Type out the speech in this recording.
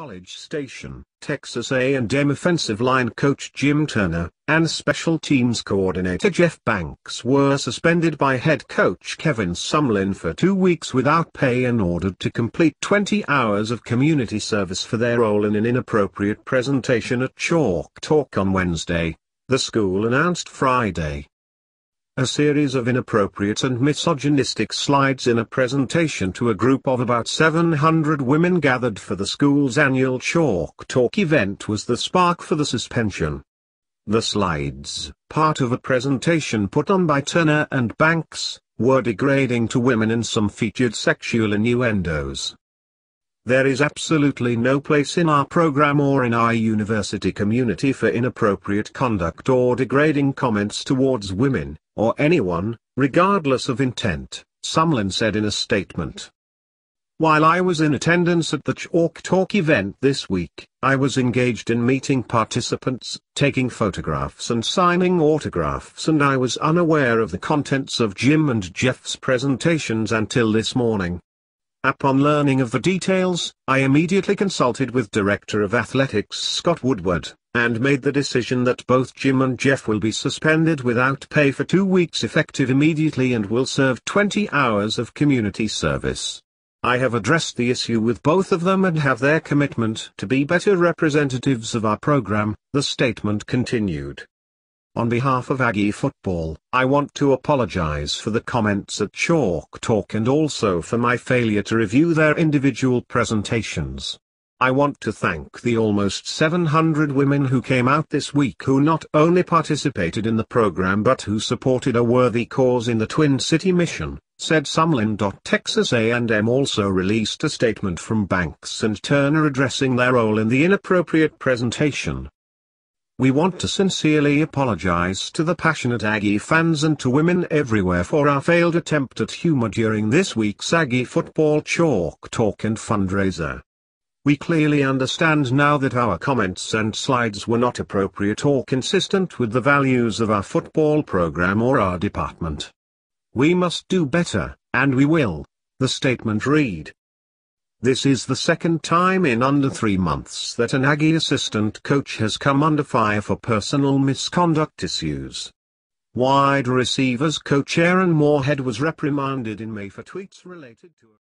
College Station, Texas A&M offensive line coach Jim Turner, and special teams coordinator Jeff Banks were suspended by head coach Kevin Sumlin for two weeks without pay and ordered to complete 20 hours of community service for their role in an inappropriate presentation at Chalk Talk on Wednesday, the school announced Friday a series of inappropriate and misogynistic slides in a presentation to a group of about 700 women gathered for the school's annual Chalk Talk event was the spark for the suspension. The slides, part of a presentation put on by Turner and Banks, were degrading to women and some featured sexual innuendos. There is absolutely no place in our program or in our university community for inappropriate conduct or degrading comments towards women, or anyone, regardless of intent, Sumlin said in a statement. While I was in attendance at the Chalk Talk event this week, I was engaged in meeting participants, taking photographs and signing autographs and I was unaware of the contents of Jim and Jeff's presentations until this morning. Upon learning of the details, I immediately consulted with Director of Athletics Scott Woodward, and made the decision that both Jim and Jeff will be suspended without pay for two weeks effective immediately and will serve 20 hours of community service. I have addressed the issue with both of them and have their commitment to be better representatives of our program, the statement continued. On behalf of Aggie Football, I want to apologize for the comments at Chalk Talk and also for my failure to review their individual presentations. I want to thank the almost 700 women who came out this week who not only participated in the program but who supported a worthy cause in the Twin City Mission, said Sumlin. Texas A&M also released a statement from Banks and Turner addressing their role in the inappropriate presentation, we want to sincerely apologize to the passionate Aggie fans and to women everywhere for our failed attempt at humor during this week's Aggie football chalk talk and fundraiser. We clearly understand now that our comments and slides were not appropriate or consistent with the values of our football program or our department. We must do better, and we will. The statement read, this is the second time in under three months that an Aggie assistant coach has come under fire for personal misconduct issues. Wide receivers coach Aaron Moorhead was reprimanded in May for tweets related to...